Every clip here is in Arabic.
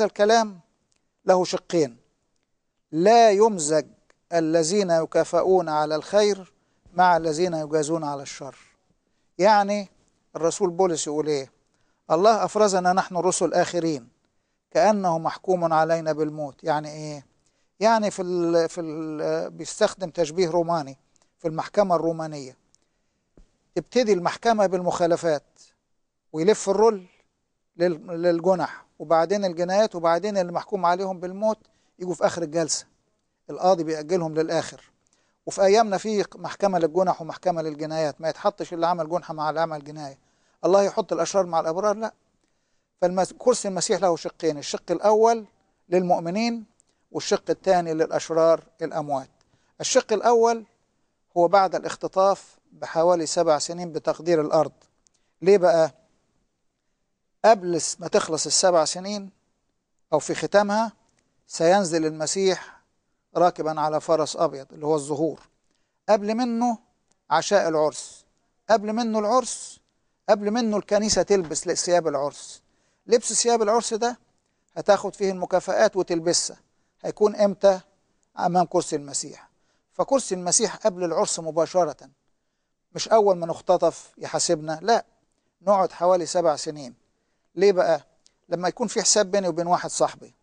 هذا الكلام له شقين لا يمزج الذين يكافئون على الخير مع الذين يجازون على الشر يعني الرسول بولس يقول ايه الله افرزنا نحن رسل اخرين كانه محكوم علينا بالموت يعني ايه يعني في ال في ال بيستخدم تشبيه روماني في المحكمه الرومانيه تبتدي المحكمه بالمخالفات ويلف الرول للجنح وبعدين الجنايات وبعدين اللي محكوم عليهم بالموت يجوا في آخر الجلسة القاضي بيأجلهم للآخر وفي أيامنا في محكمة للجنح ومحكمة للجنايات ما يتحطش اللي عمل جنحة مع اللي عمل جناية الله يحط الأشرار مع الأبرار لا فكرسي المسيح له شقين الشق الأول للمؤمنين والشق الثاني للأشرار الأموات الشق الأول هو بعد الاختطاف بحوالي سبع سنين بتقدير الأرض ليه بقى؟ قبل ما تخلص السبع سنين أو في ختامها سينزل المسيح راكبا على فرس أبيض اللي هو الظهور قبل منه عشاء العرس قبل منه العرس قبل منه الكنيسة تلبس ثياب العرس لبس ثياب العرس ده هتاخد فيه المكافآت وتلبسها هيكون امتى أمام كرسي المسيح فكرسي المسيح قبل العرس مباشرة مش أول ما نختطف يحاسبنا لا نقعد حوالي سبع سنين ليه بقى لما يكون في حساب بيني وبين واحد صاحبي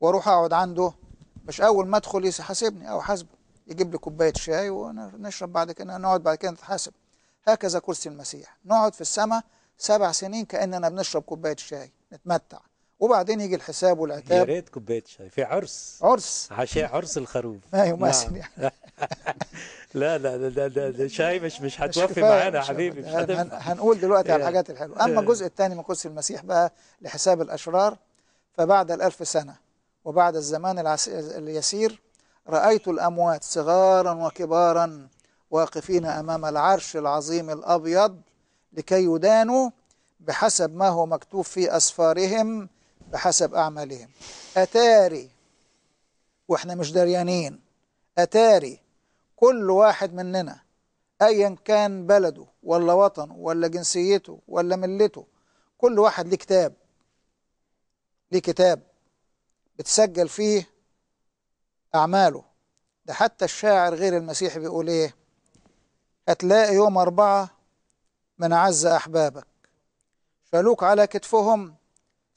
واروح اقعد عنده مش اول ما ادخل يحاسبني او حاسبه يجيب لي كوبايه شاي ونشرب بعد كده نقعد بعد كده نتحاسب هكذا كرسي المسيح نقعد في السماء سبع سنين كاننا بنشرب كوبايه شاي نتمتع وبعدين يجي الحساب والعتاب يا ريت كوبايه شاي في عرس عرس عشاء عرس الخروف هي مثلا يعني لا لا ده ده ده شاي مش مش هتوفي معانا يا حبيبي مش آه، هن هنقول دلوقتي على الحاجات الحلوه اما الجزء الثاني من قدس المسيح بقى لحساب الاشرار فبعد الالف سنه وبعد الزمان العس... اليسير رايت الاموات صغارا وكبارا واقفين امام العرش العظيم الابيض لكي يدانوا بحسب ما هو مكتوب في اسفارهم بحسب أعمالهم أتاري وإحنا مش دريانين أتاري كل واحد مننا أيا كان بلده ولا وطنه ولا جنسيته ولا ملته كل واحد ليه كتاب ليه كتاب بتسجل فيه أعماله ده حتى الشاعر غير المسيحي بيقول إيه هتلاقي يوم أربعة من أعز أحبابك شالوك على كتفهم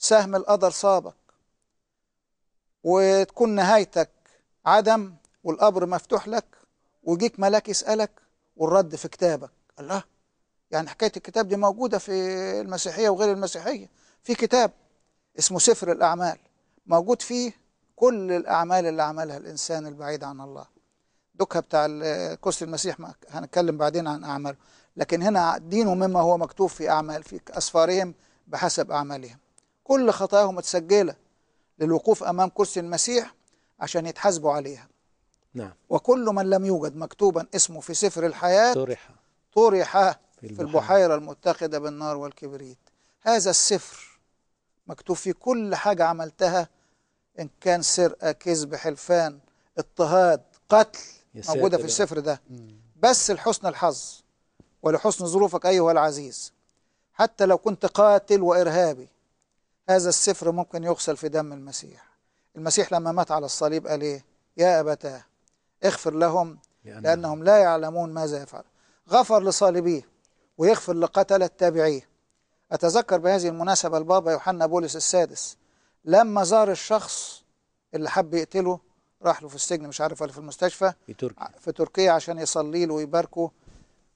سهم القدر صابك وتكون نهايتك عدم والقبر مفتوح لك ويجيك ملاك يسألك والرد في كتابك الله يعني حكاية الكتاب دي موجودة في المسيحية وغير المسيحية في كتاب اسمه سفر الأعمال موجود فيه كل الأعمال اللي عملها الإنسان البعيد عن الله دكها بتاع كرسي المسيح هنتكلم بعدين عن أعماله لكن هنا دينه مما هو مكتوب في أعمال في أسفارهم بحسب أعمالهم كل خطاياهم متسجلة للوقوف أمام كرسي المسيح عشان يتحاسبوا عليها نعم وكل من لم يوجد مكتوبا اسمه في سفر الحياة طرح طرح في البحيرة, البحيرة بالنار والكبريت هذا السفر مكتوب فيه كل حاجة عملتها إن كان سرقة كذب حلفان اضطهاد قتل موجودة في السفر ده بس لحسن الحظ ولحسن ظروفك أيها العزيز حتى لو كنت قاتل وإرهابي هذا السفر ممكن يغسل في دم المسيح المسيح لما مات على الصليب قال ايه يا أبتاه اغفر لهم نعم. لأنهم, لا يعلمون ماذا يفعل غفر لصالبيه ويغفر لقتلة تابعيه أتذكر بهذه المناسبة البابا يوحنا بولس السادس لما زار الشخص اللي حب يقتله راح له في السجن مش عارف ولا في المستشفى في تركيا في تركيا عشان يصلي له ويباركه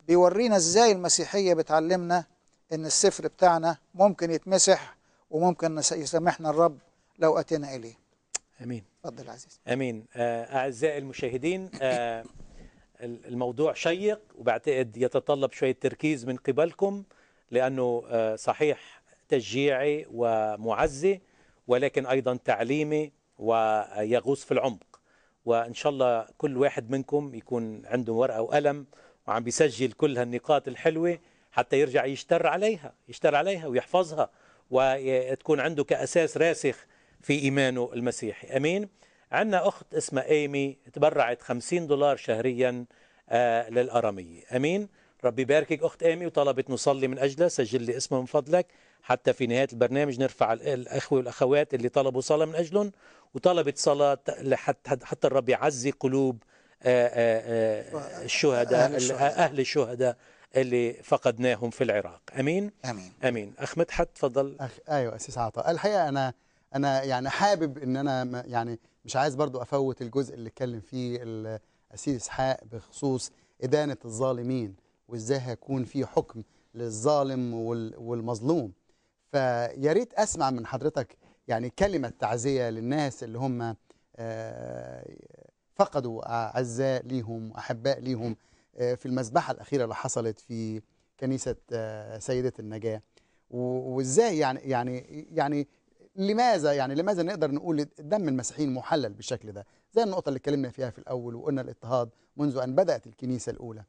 بيورينا ازاي المسيحية بتعلمنا ان السفر بتاعنا ممكن يتمسح وممكن يسامحنا الرب لو أتينا إليه أمين اتفضل عزيز أمين آه، أعزائي المشاهدين آه، الموضوع شيق وبعتقد يتطلب شوية تركيز من قبلكم لأنه آه، صحيح تشجيعي ومعزي ولكن أيضا تعليمي ويغوص في العمق وإن شاء الله كل واحد منكم يكون عنده ورقة وقلم وعم بيسجل كل هالنقاط الحلوة حتى يرجع يشتر عليها يشتر عليها ويحفظها وتكون عنده كأساس راسخ في إيمانه المسيحي أمين عندنا أخت اسمها إيمي تبرعت 50 دولار شهريا آه، للأرامية أمين ربي يباركك أخت إيمي وطلبت نصلي من أجلها سجل لي اسمه من فضلك حتى في نهاية البرنامج نرفع الأخوة والأخوات اللي طلبوا صلاة من أجلهم وطلبت صلاة حتى الرب يعزي قلوب آه، آه، الشهداء أهل الشهداء اللي فقدناهم في العراق امين امين امين اخ مدحت تفضل أخ... ايوه اسيس عطاء الحقيقه انا انا يعني حابب ان انا يعني مش عايز برضو افوت الجزء اللي اتكلم فيه الاسيس اسحاق بخصوص ادانه الظالمين وازاي هيكون في حكم للظالم وال... والمظلوم فيا ريت اسمع من حضرتك يعني كلمه تعزيه للناس اللي هم آه، فقدوا اعزاء ليهم واحباء ليهم آه، في المذبحة الأخيرة اللي حصلت في كنيسة آه، سيدة النجاة وإزاي يعني يعني يعني لماذا يعني لماذا نقدر نقول دم المسيحيين محلل بالشكل ده زي النقطة اللي اتكلمنا فيها في الأول وقلنا الاضطهاد منذ أن بدأت الكنيسة الأولى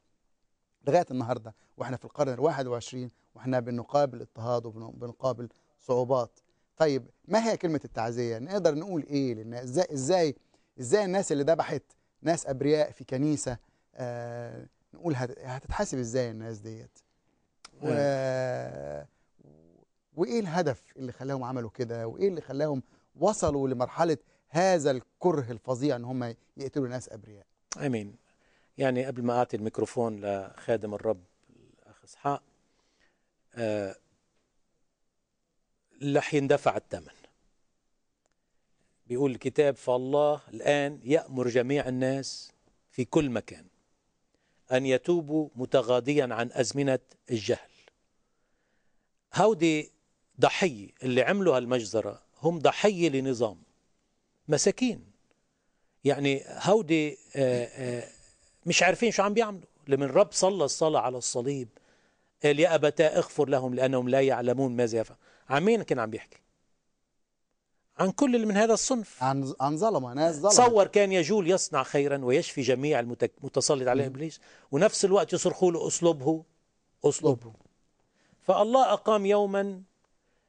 لغاية النهاردة وإحنا في القرن الواحد وعشرين وإحنا بنقابل اضطهاد وبنقابل صعوبات طيب ما هي كلمة التعزية نقدر نقول إيه للناس إزاي إزاي إزاي الناس اللي ذبحت ناس أبرياء في كنيسة آه نقول هتتحاسب ازاي الناس ديت أيوة. و... وايه الهدف اللي خلاهم عملوا كده وايه اللي خلاهم وصلوا لمرحله هذا الكره الفظيع ان هم يقتلوا ناس ابرياء امين يعني قبل ما اعطي الميكروفون لخادم الرب الاخ اسحاق أه رح يندفع الثمن بيقول الكتاب فالله الآن يأمر جميع الناس في كل مكان أن يتوبوا متغاضيا عن أزمنة الجهل هودي ضحية اللي عملوا هالمجزرة هم ضحية لنظام مساكين يعني هودي آه، آه، مش عارفين شو عم بيعملوا لمن رب صلى الصلاة على الصليب قال يا أبتاه اغفر لهم لأنهم لا يعلمون ماذا يفعل عن مين كان عم بيحكي عن كل اللي من هذا الصنف عن عن ظلمه ناس ظلمه تصور كان يجول يصنع خيرا ويشفي جميع المتسلط عليه ابليس ونفس الوقت يصرخوا له اسلبه اسلبه فالله اقام يوما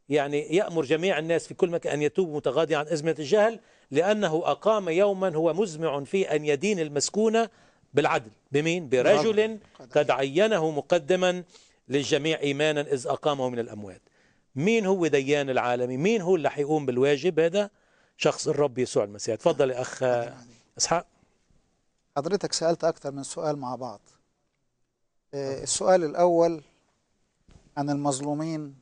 يعني يأمر جميع الناس في كل مكان أن يتوبوا متغاضيا عن أزمة الجهل لأنه أقام يوما هو مزمع في أن يدين المسكونة بالعدل بمين؟ برجل قد عينه مقدما للجميع إيمانا إذ أقامه من الأموات مين هو ديان العالمي مين هو اللي حيقوم بالواجب هذا شخص الرب يسوع المسيح تفضل يا أخ إسحاق حضرتك سألت أكثر من سؤال مع بعض آه، السؤال الأول عن المظلومين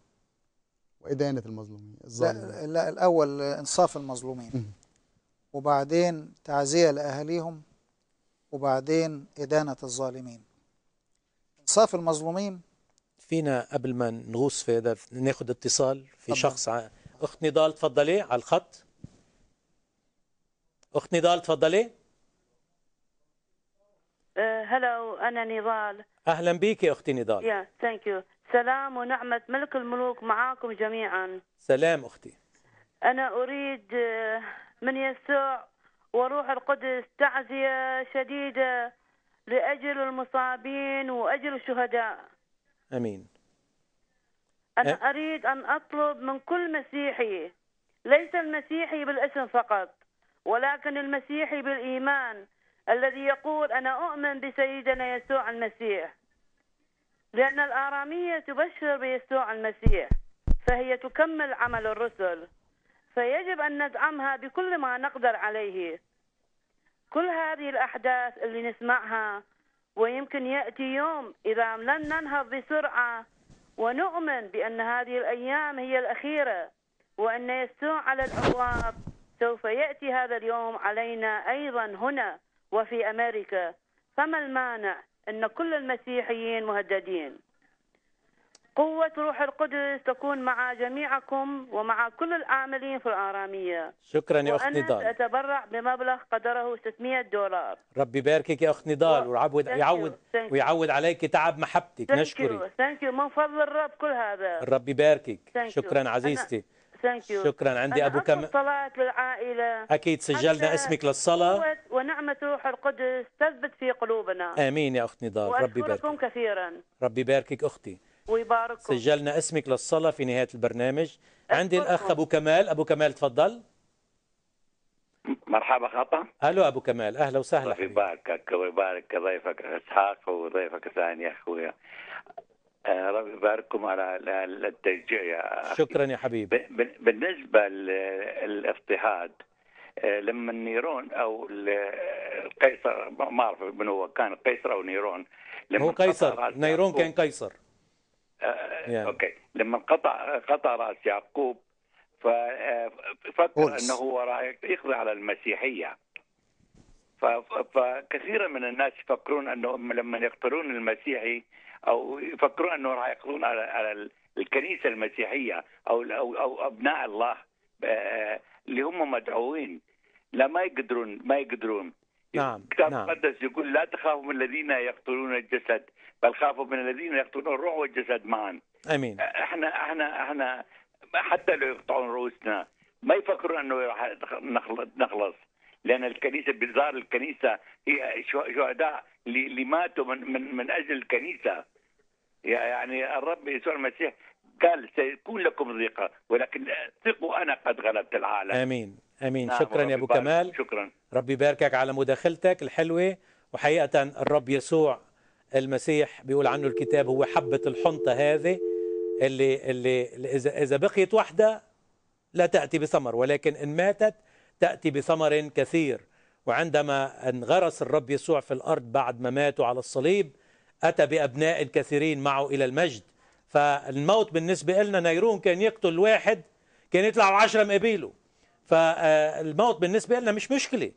وإدانة المظلومين لا, لا الأول إنصاف المظلومين وبعدين تعزية لأهاليهم وبعدين إدانة الظالمين إنصاف المظلومين فينا قبل ما نغوص في هذا ناخد اتصال في طبعا. شخص ع... اخت نضال تفضلي على الخط اخت نضال تفضلي هلا أه، انا نضال اهلا بك يا اختي نضال يا ثانك يو سلام ونعمه ملك الملوك معاكم جميعا سلام اختي انا اريد أه، من يسوع وروح القدس تعزيه شديده لاجل المصابين واجل الشهداء امين انا آه. اريد ان اطلب من كل مسيحي ليس المسيحي بالاسم فقط ولكن المسيحي بالايمان الذي يقول انا اؤمن بسيدنا يسوع المسيح لان الاراميه تبشر بيسوع المسيح فهي تكمل عمل الرسل فيجب ان ندعمها بكل ما نقدر عليه كل هذه الاحداث اللي نسمعها ويمكن ياتي يوم اذا لن ننهض بسرعه ونؤمن بان هذه الايام هي الاخيره وان يسوع على الابواب سوف ياتي هذا اليوم علينا ايضا هنا وفي امريكا فما المانع ان كل المسيحيين مهددين قوة روح القدس تكون مع جميعكم ومع كل العاملين في الآرامية شكرا يا أخت نضال وأنا بمبلغ قدره 600 دولار ربي يباركك يا أخت نضال ويعود يعود ويعود عليك تعب محبتك نشكرك ثانك يو من فضل الرب كل هذا ربي يباركك شكرا عزيزتي شكرا عندي ابو كم صلاه للعائله اكيد سجلنا اسمك للصلاه ونعمه روح القدس تثبت في قلوبنا امين يا اخت نضال ربي يباركك كثيرا ربي يباركك اختي ويبارككم سجلنا اسمك للصلاة في نهاية البرنامج عندي الأخ أبو كمال أبو كمال تفضل مرحبا خطا الو ابو كمال اهلا وسهلا في يباركك ويبارك ضيفك اسحاق وضيفك ثاني يا اخويا آه، ربي يبارككم على التشجيع يا أخي. شكرا يا حبيبي بالنسبه للاضطهاد آه، لما النيرون او القيصر ما اعرف من هو كان قيصر او نيرون لما هو قيصر نيرون كان قيصر yeah. اوكي لما قطع قطع راس يعقوب ففكر انه هو راح يقضي على المسيحيه فكثيرا من الناس يفكرون انه لما يقتلون المسيحي او يفكرون انه راح يقضون على على الكنيسه المسيحيه او او او ابناء الله اللي هم مدعوين لا ما يقدرون ما يقدرون نعم الكتاب نعم. المقدس يقول لا تخافوا من الذين يقتلون الجسد بل خافوا من الذين يقتلون الروح والجسد معا امين احنا احنا احنا حتى لو يقطعون رؤوسنا ما يفكرون انه نخلص لان الكنيسه بزار الكنيسه هي شهداء اللي ماتوا من من من اجل الكنيسه يعني الرب يسوع المسيح قال سيكون لكم ضيقة ولكن ثقوا أنا قد غلبت العالم آمين آمين نعم شكرا يا أبو بارك. كمال شكرا ربي يباركك على مداخلتك الحلوة وحقيقة الرب يسوع المسيح بيقول عنه الكتاب هو حبة الحنطة هذه اللي اللي إذا إذا بقيت واحدة لا تأتي بثمر ولكن إن ماتت تأتي بثمر كثير وعندما انغرس الرب يسوع في الأرض بعد ما ماتوا على الصليب أتى بأبناء كثيرين معه إلى المجد فالموت بالنسبة لنا نيرون كان يقتل واحد كان يطلعوا عشرة مقابيله فالموت بالنسبة لنا مش مشكلة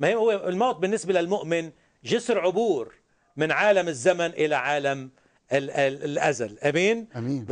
ما هي هو الموت بالنسبة للمؤمن جسر عبور من عالم الزمن إلى عالم الأزل أمين؟ أمين